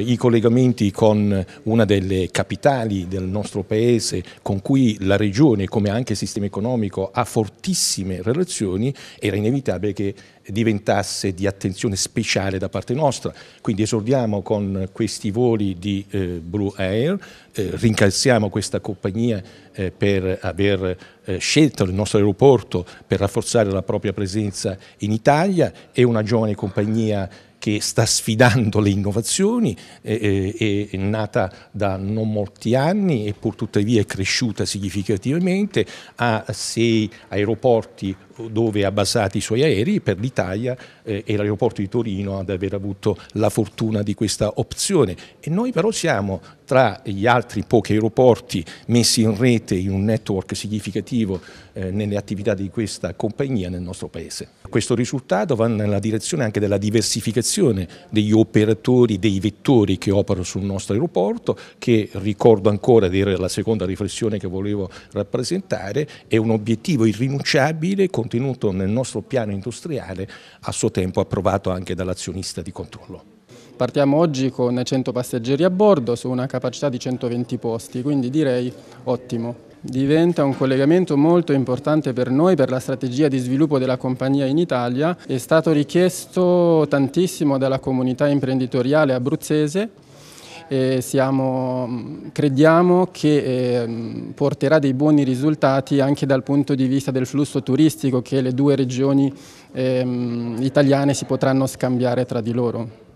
I collegamenti con una delle capitali del nostro paese con cui la regione come anche il sistema economico ha fortissime relazioni era inevitabile che diventasse di attenzione speciale da parte nostra. Quindi esordiamo con questi voli di eh, Blue Air, eh, rincalziamo questa compagnia eh, per aver eh, scelto il nostro aeroporto per rafforzare la propria presenza in Italia, è una giovane compagnia che sta sfidando le innovazioni, è, è nata da non molti anni e pur tuttavia è cresciuta significativamente, ha sei aeroporti dove ha basati i suoi aerei per l'Italia eh, e l'aeroporto di Torino ad aver avuto la fortuna di questa opzione e noi però siamo tra gli altri pochi aeroporti messi in rete in un network significativo eh, nelle attività di questa compagnia nel nostro paese. Questo risultato va nella direzione anche della diversificazione degli operatori, dei vettori che operano sul nostro aeroporto, che ricordo ancora, ed era la seconda riflessione che volevo rappresentare, è un obiettivo irrinunciabile contenuto nel nostro piano industriale a suo tempo approvato anche dall'azionista di controllo. Partiamo oggi con 100 passeggeri a bordo su una capacità di 120 posti, quindi direi ottimo. Diventa un collegamento molto importante per noi, per la strategia di sviluppo della compagnia in Italia. È stato richiesto tantissimo dalla comunità imprenditoriale abruzzese e siamo, crediamo che ehm, porterà dei buoni risultati anche dal punto di vista del flusso turistico che le due regioni ehm, italiane si potranno scambiare tra di loro.